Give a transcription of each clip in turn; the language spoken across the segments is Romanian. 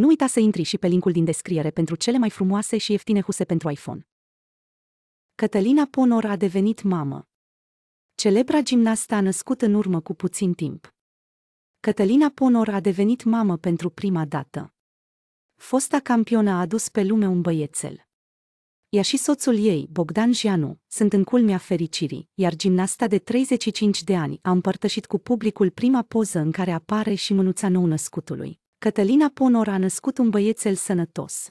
Nu uita să intri și pe linkul din descriere pentru cele mai frumoase și ieftine huse pentru iPhone. Cătălina Ponor a devenit mamă. Celebra gimnastă a născut în urmă cu puțin timp. Cătălina Ponor a devenit mamă pentru prima dată. Fosta campionă a adus pe lume un băiețel. Ea și soțul ei, Bogdan Gianu, sunt în culmea fericirii, iar gimnasta de 35 de ani a împărtășit cu publicul prima poză în care apare și mânuța nou născutului. Cătălina Ponor a născut un băiețel sănătos.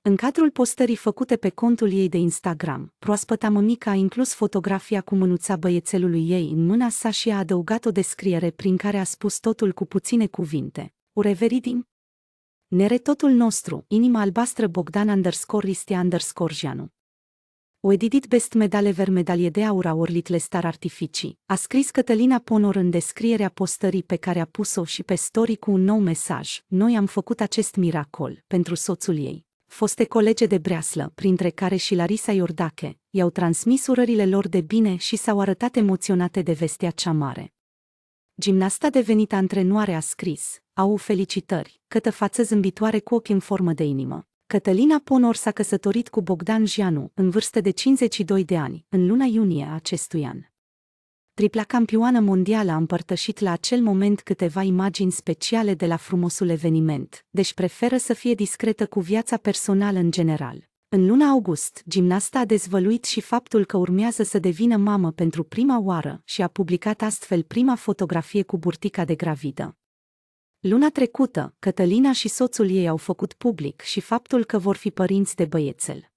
În cadrul postării făcute pe contul ei de Instagram, proaspăta mămică a inclus fotografia cu mânuța băiețelului ei în mâna sa și a adăugat o descriere prin care a spus totul cu puține cuvinte. Ureveridim? Neretotul nostru, inima albastră Bogdan underscore Ristia underscore Uedidit best medale ver medalie de aur a orlitle star artificii, a scris Cătălina Ponor în descrierea postării pe care a pus-o și pe story cu un nou mesaj. Noi am făcut acest miracol pentru soțul ei. Foste colege de breaslă, printre care și Larisa Iordache, i-au transmis urările lor de bine și s-au arătat emoționate de vestea cea mare. Gimnasta devenită antrenoare a scris, au felicitări, cătă față zâmbitoare cu ochi în formă de inimă. Cătălina Ponor s-a căsătorit cu Bogdan Gianu, în vârstă de 52 de ani, în luna iunie a acestui an. Tripla campioană mondială a împărtășit la acel moment câteva imagini speciale de la frumosul eveniment, deci preferă să fie discretă cu viața personală în general. În luna august, gimnasta a dezvăluit și faptul că urmează să devină mamă pentru prima oară și a publicat astfel prima fotografie cu burtica de gravidă. Luna trecută, Cătălina și soțul ei au făcut public și faptul că vor fi părinți de băiețel.